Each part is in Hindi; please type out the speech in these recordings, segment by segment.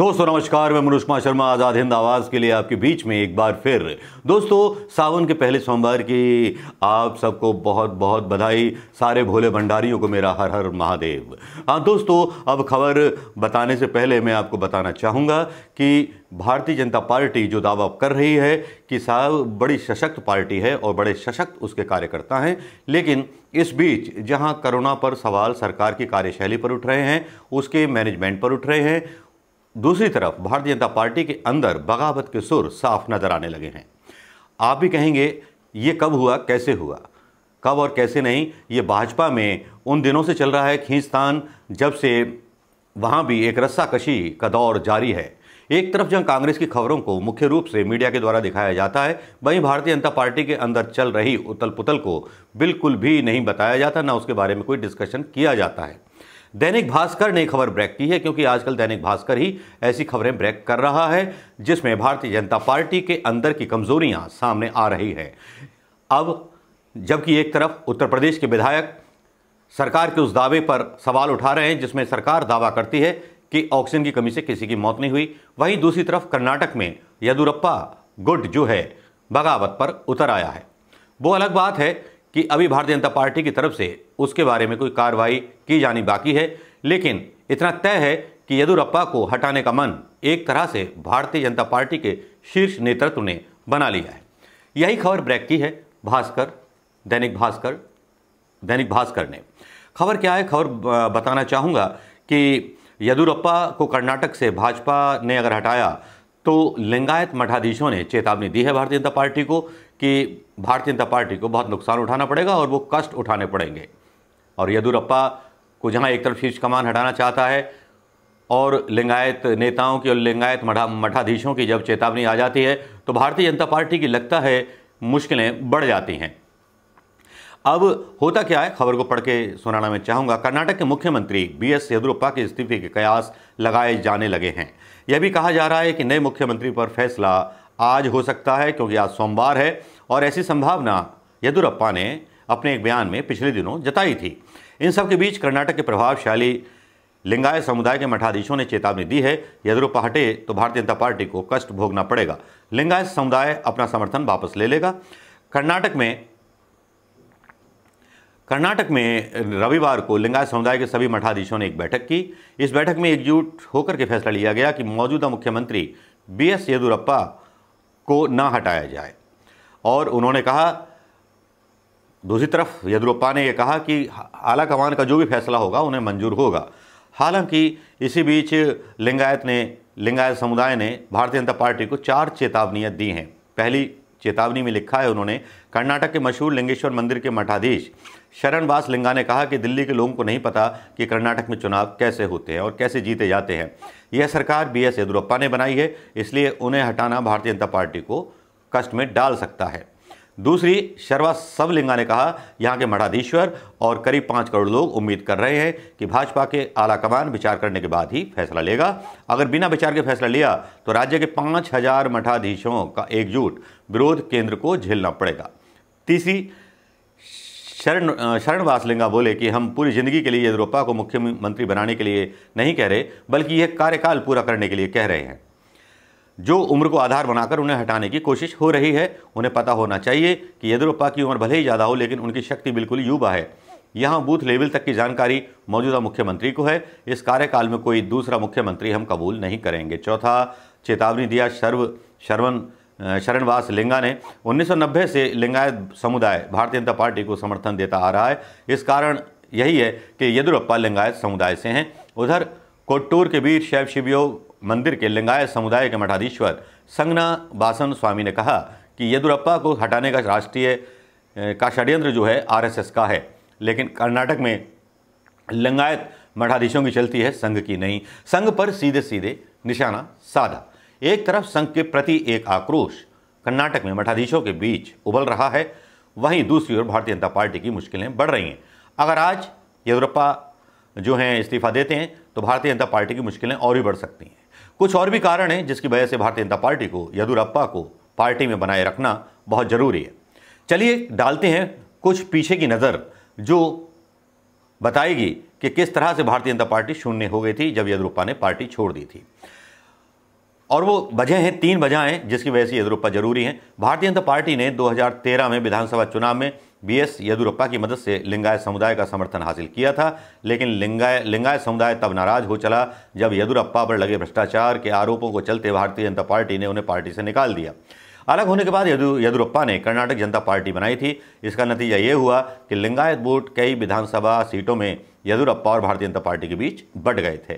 दोस्तों नमस्कार मैं मनोज कुमार शर्मा आज़ाद हिंद आवाज़ के लिए आपके बीच में एक बार फिर दोस्तों सावन के पहले सोमवार की आप सबको बहुत बहुत बधाई सारे भोले भंडारियों को मेरा हर हर महादेव हाँ दोस्तों अब खबर बताने से पहले मैं आपको बताना चाहूँगा कि भारतीय जनता पार्टी जो दावा कर रही है कि साहब बड़ी सशक्त पार्टी है और बड़े सशक्त उसके कार्यकर्ता हैं लेकिन इस बीच जहां करोना पर सवाल सरकार की कार्यशैली पर उठ रहे हैं उसके मैनेजमेंट पर उठ रहे हैं दूसरी तरफ भारतीय जनता पार्टी के अंदर बगावत के सुर साफ नजर आने लगे हैं आप भी कहेंगे ये कब हुआ कैसे हुआ कब और कैसे नहीं ये भाजपा में उन दिनों से चल रहा है खींचतान जब से वहाँ भी एक रस्साकशी का दौर जारी है एक तरफ जहाँ कांग्रेस की खबरों को मुख्य रूप से मीडिया के द्वारा दिखाया जाता है वहीं भारतीय जनता पार्टी के अंदर चल रही उतल पुतल को बिल्कुल भी नहीं बताया जाता ना उसके बारे में कोई डिस्कशन किया जाता है दैनिक भास्कर ने खबर ब्रेक की है क्योंकि आजकल दैनिक भास्कर ही ऐसी खबरें ब्रेक कर रहा है जिसमें भारतीय जनता पार्टी के अंदर की कमजोरियां सामने आ रही है अब जबकि एक तरफ उत्तर प्रदेश के विधायक सरकार के उस दावे पर सवाल उठा रहे हैं जिसमें सरकार दावा करती है कि ऑक्सीजन की कमी से किसी की मौत नहीं हुई वहीं दूसरी तरफ कर्नाटक में येदुरप्पा गुट जो है बगावत पर उतर आया है वो अलग बात है कि अभी भारतीय जनता पार्टी की तरफ से उसके बारे में कोई कार्रवाई की जानी बाकी है लेकिन इतना तय है कि येदुरप्पा को हटाने का मन एक तरह से भारतीय जनता पार्टी के शीर्ष नेतृत्व ने बना लिया है यही खबर ब्रेक की है भास्कर दैनिक भास्कर दैनिक भास्कर ने खबर क्या है खबर बताना चाहूँगा कि येदुरप्पा को कर्नाटक से भाजपा ने अगर हटाया तो लिंगायत मठाधीशों ने चेतावनी दी है भारतीय जनता पार्टी को कि भारतीय जनता पार्टी को बहुत नुकसान उठाना पड़ेगा और वो कष्ट उठाने पड़ेंगे और येदुरप्पा को जहाँ एक तरफ शीर्ष कमान हटाना चाहता है और लिंगायत नेताओं की और लिंगायत मठा मठाधीशों की जब चेतावनी आ जाती है तो भारतीय जनता पार्टी की लगता है मुश्किलें बढ़ जाती हैं अब होता क्या है खबर को पढ़ के सुनाना मैं चाहूँगा कर्नाटक के मुख्यमंत्री बी एस येदुरप्पा के इस्तीफे के कयास लगाए जाने लगे हैं यह भी कहा जा रहा है कि नए मुख्यमंत्री पर फैसला आज हो सकता है क्योंकि आज सोमवार है और ऐसी संभावना येदुरप्पा ने अपने एक बयान में पिछले दिनों जताई थी इन सब के बीच कर्नाटक के प्रभावशाली लिंगायत समुदाय के मठाधीशों ने चेतावनी दी है येदुरप्पा हटे तो भारतीय जनता पार्टी को कष्ट भोगना पड़ेगा लिंगायत समुदाय अपना समर्थन वापस ले लेगा कर्नाटक में कर्नाटक में रविवार को लिंगायत समुदाय के सभी मठाधीशों ने एक बैठक की इस बैठक में एकजुट होकर के फैसला लिया गया कि मौजूदा मुख्यमंत्री बी एस येदुरप्पा को ना हटाया जाए और उन्होंने कहा दूसरी तरफ येदुरप्पा ने यह कहा कि आला कमान का जो भी फैसला होगा उन्हें मंजूर होगा हालांकि इसी बीच लिंगायत ने लिंगायत समुदाय ने भारतीय जनता पार्टी को चार चेतावनियाँ दी हैं पहली चेतावनी में लिखा है उन्होंने कर्नाटक के मशहूर लिंगेश्वर मंदिर के मठाधीश शरणवास लिंगा ने कहा कि दिल्ली के लोगों को नहीं पता कि कर्नाटक में चुनाव कैसे होते हैं और कैसे जीते जाते हैं यह सरकार बी एस येदुरप्पा ने बनाई है इसलिए उन्हें हटाना भारतीय जनता पार्टी को कष्ट में डाल सकता है दूसरी शर्वा सबलिंगा ने कहा यहाँ के मठाधीश्वर और करीब पाँच करोड़ लोग उम्मीद कर रहे हैं कि भाजपा के आला कमान विचार करने के बाद ही फैसला लेगा अगर बिना विचार के फैसला लिया तो राज्य के पाँच हजार मठाधीशों का एकजुट विरोध केंद्र को झेलना पड़ेगा तीसरी शरण शरण वासलिंगा बोले कि हम पूरी ज़िंदगी के लिए येदियुरप्पा को मुख्यमंत्री बनाने के लिए नहीं कह रहे बल्कि यह कार्यकाल पूरा करने के लिए कह रहे हैं जो उम्र को आधार बनाकर उन्हें हटाने की कोशिश हो रही है उन्हें पता होना चाहिए कि येद्यूरप्पा की उम्र भले ही ज़्यादा हो लेकिन उनकी शक्ति बिल्कुल युवा है यहाँ बूथ लेवल तक की जानकारी मौजूदा मुख्यमंत्री को है इस कार्यकाल में कोई दूसरा मुख्यमंत्री हम कबूल नहीं करेंगे चौथा चेतावनी दिया सर्व शरवन शरणवास लिंगा ने 1990 से लिंगायत समुदाय भारतीय जनता पार्टी को समर्थन देता आ रहा है इस कारण यही है कि येदुरप्पा लिंगायत समुदाय से हैं उधर कोट्टूर के बीच शैव शिवयोग मंदिर के लिंगायत समुदाय के मठाधीश्वर संगना बासन स्वामी ने कहा कि येदुरप्पा को हटाने का राष्ट्रीय का षड्यंत्र जो है आर का है लेकिन कर्नाटक में लिंगायत मठाधीशों की चलती है संघ की नहीं संघ पर सीधे सीधे निशाना साधा एक तरफ संघ के प्रति एक आक्रोश कर्नाटक में मठाधीशों के बीच उबल रहा है वहीं दूसरी ओर भारतीय जनता पार्टी की मुश्किलें बढ़ रही हैं अगर आज येदुरप्पा जो हैं इस्तीफा देते हैं तो भारतीय जनता पार्टी की मुश्किलें और भी बढ़ सकती हैं कुछ और भी कारण हैं जिसकी वजह से भारतीय जनता पार्टी को येदुरप्पा को पार्टी में बनाए रखना बहुत ज़रूरी है चलिए डालते हैं कुछ पीछे की नज़र जो बताएगी कि किस तरह से भारतीय जनता पार्टी शून्य हो गई थी जब येदुरप्पा ने पार्टी छोड़ दी थी और वो वजह हैं तीन वजह हैं जिसकी वजह से येदुरप्पा जरूरी हैं भारतीय जनता पार्टी ने 2013 में विधानसभा चुनाव में बी एस येदुरप्पा की मदद से लिंगायत समुदाय का समर्थन हासिल किया था लेकिन लिंगाय लिंगायत समुदाय तब नाराज हो चला जब येदुरप्पा पर लगे भ्रष्टाचार के आरोपों को चलते भारतीय जनता पार्टी ने उन्हें पार्टी से निकाल दिया अलग होने के बाद येदुरप्पा ने कर्नाटक जनता पार्टी बनाई थी इसका नतीजा ये हुआ कि लिंगायत वोट कई विधानसभा सीटों में येदुरप्पा और भारतीय जनता पार्टी के बीच बट गए थे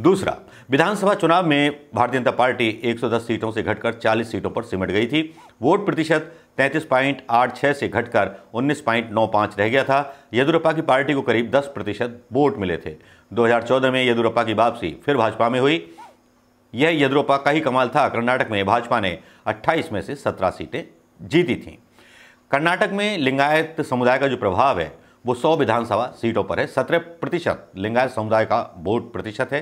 दूसरा विधानसभा चुनाव में भारतीय जनता पार्टी 110 सीटों से घटकर 40 सीटों पर सिमट गई थी वोट प्रतिशत 33.86 से घटकर 19.95 रह गया था येदुरप्पा की पार्टी को करीब 10 प्रतिशत वोट मिले थे 2014 में येदुरप्पा की वापसी फिर भाजपा में हुई यह येदुरप्पा का ही कमाल था कर्नाटक में भाजपा ने 28 में से 17 सीटें जीती थीं कर्नाटक में लिंगायत समुदाय का जो प्रभाव है वो सौ विधानसभा सीटों पर है सत्रह प्रतिशत लिंगायत समुदाय का वोट प्रतिशत है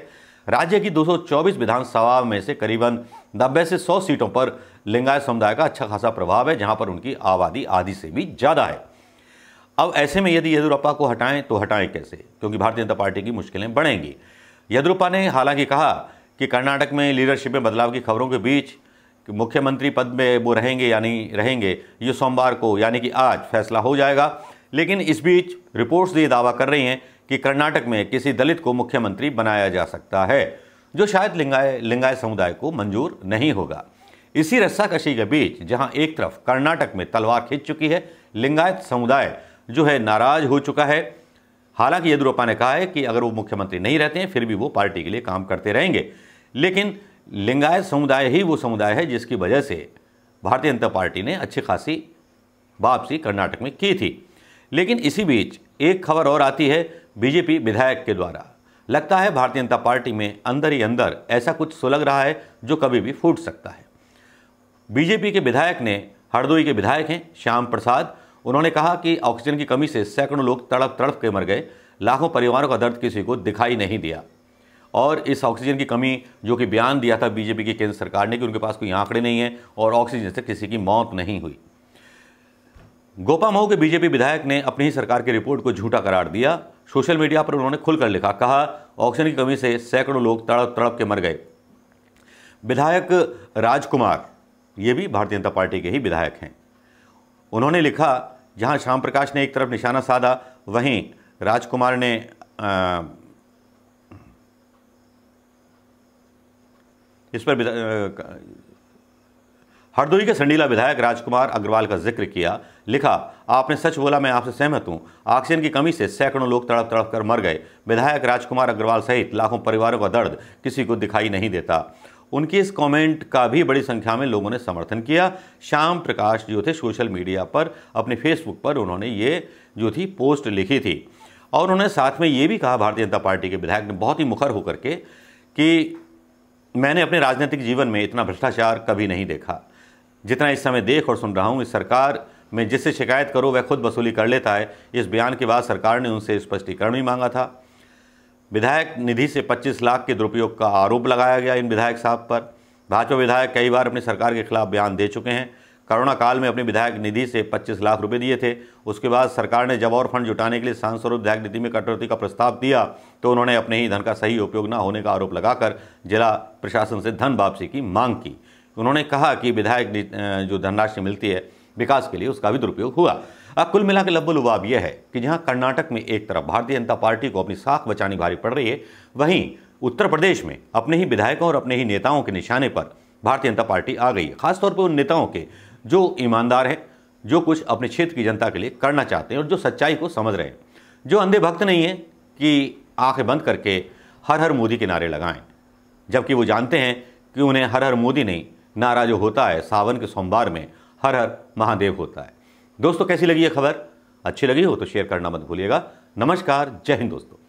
राज्य की 224 विधानसभा में से करीबन नब्बे से 100 सीटों पर लिंगायत समुदाय का अच्छा खासा प्रभाव है जहां पर उनकी आबादी आधी से भी ज़्यादा है अब ऐसे में यदि येदुरप्पा को हटाएं तो हटाएं कैसे क्योंकि भारतीय जनता पार्टी की मुश्किलें बढ़ेंगी येदुरप्पा ने हालांकि कहा कि कर्नाटक में लीडरशिप में बदलाव की खबरों के बीच मुख्यमंत्री पद में वो रहेंगे या नहीं रहेंगे ये सोमवार को यानी कि आज फैसला हो जाएगा लेकिन इस बीच रिपोर्ट्स ये दावा कर रही हैं कि कर्नाटक में किसी दलित को मुख्यमंत्री बनाया जा सकता है जो शायद लिंगाय लिंगाय समुदाय को मंजूर नहीं होगा इसी रस्साकशी के बीच जहां एक तरफ कर्नाटक में तलवार खींच चुकी है लिंगायत समुदाय जो है नाराज हो चुका है हालांकि येदुरप्पा ने कहा है कि अगर वो मुख्यमंत्री नहीं रहते हैं फिर भी वो पार्टी के लिए काम करते रहेंगे लेकिन लिंगायत समुदाय ही वो समुदाय है जिसकी वजह से भारतीय जनता पार्टी ने अच्छी खासी वापसी कर्नाटक में की थी लेकिन इसी बीच एक खबर और आती है बीजेपी विधायक के द्वारा लगता है भारतीय जनता पार्टी में अंदर ही अंदर ऐसा कुछ सुलग रहा है जो कभी भी फूट सकता है बीजेपी के विधायक ने हरदोई के विधायक हैं श्याम प्रसाद उन्होंने कहा कि ऑक्सीजन की कमी से सैकड़ों लोग तड़प तड़प के मर गए लाखों परिवारों का दर्द किसी को दिखाई नहीं दिया और इस ऑक्सीजन की कमी जो कि बयान दिया था बीजेपी की केंद्र सरकार ने कि उनके पास कोई आंकड़े नहीं है और ऑक्सीजन से किसी की मौत नहीं हुई गोपा मऊ के बीजेपी विधायक ने अपनी ही सरकार की रिपोर्ट को झूठा करार दिया सोशल मीडिया पर उन्होंने खुलकर लिखा कहा ऑक्सीजन की कमी से सैकड़ों लोग तड़प तड़प के मर गए विधायक राजकुमार ये भी भारतीय जनता पार्टी के ही विधायक हैं उन्होंने लिखा जहां श्याम प्रकाश ने एक तरफ निशाना साधा वहीं राजकुमार ने आ, इस पर हरदोई के संडीला विधायक राजकुमार अग्रवाल का जिक्र किया लिखा आपने सच बोला मैं आपसे सहमत हूं ऑक्सीजन की कमी से सैकड़ों लोग तड़प तड़प कर मर गए विधायक राजकुमार अग्रवाल सहित लाखों परिवारों का दर्द किसी को दिखाई नहीं देता उनकी इस कमेंट का भी बड़ी संख्या में लोगों ने समर्थन किया श्याम प्रकाश जो थे सोशल मीडिया पर अपने फेसबुक पर उन्होंने ये जो थी पोस्ट लिखी थी और उन्होंने साथ में ये भी कहा भारतीय जनता पार्टी के विधायक ने बहुत ही मुखर होकर के कि मैंने अपने राजनीतिक जीवन में इतना भ्रष्टाचार कभी नहीं देखा जितना इस समय देख और सुन रहा हूँ इस सरकार में जिससे शिकायत करो वह खुद वसूली कर लेता है इस बयान के बाद सरकार ने उनसे स्पष्टीकरण भी मांगा था विधायक निधि से 25 लाख के दुरुपयोग का आरोप लगाया गया इन विधायक साहब पर भाजपा विधायक कई बार अपनी सरकार के खिलाफ बयान दे चुके हैं कोरोना काल में अपने विधायक निधि से 25 लाख रुपए दिए थे उसके बाद सरकार ने जब और फंड जुटाने के लिए सांसद और विधायक निधि में कटौती का प्रस्ताव दिया तो उन्होंने अपने ही धन का सही उपयोग न होने का आरोप लगाकर जिला प्रशासन से धन वापसी की मांग की उन्होंने कहा कि विधायक जो धनराशि मिलती है विकास के लिए उसका भी दुरुपयोग हुआ अब कुल मिलाकर लब्बुल उबाब यह है कि जहां कर्नाटक में एक तरफ भारतीय जनता पार्टी को अपनी साख बचानी भारी पड़ रही है वहीं उत्तर प्रदेश में अपने ही विधायकों और अपने ही नेताओं के निशाने पर भारतीय जनता पार्टी आ गई है खासतौर पर उन नेताओं के जो ईमानदार हैं जो कुछ अपने क्षेत्र की जनता के लिए करना चाहते हैं और जो सच्चाई को समझ रहे हैं जो अंधे भक्त नहीं है कि आंखें बंद करके हर हर मोदी के नारे लगाएं जबकि वो जानते हैं कि उन्हें हर हर मोदी नहीं नारा जो होता है सावन के सोमवार में हर हर महादेव होता है दोस्तों कैसी लगी ये खबर अच्छी लगी हो तो शेयर करना मत भूलिएगा नमस्कार जय हिंद दोस्तों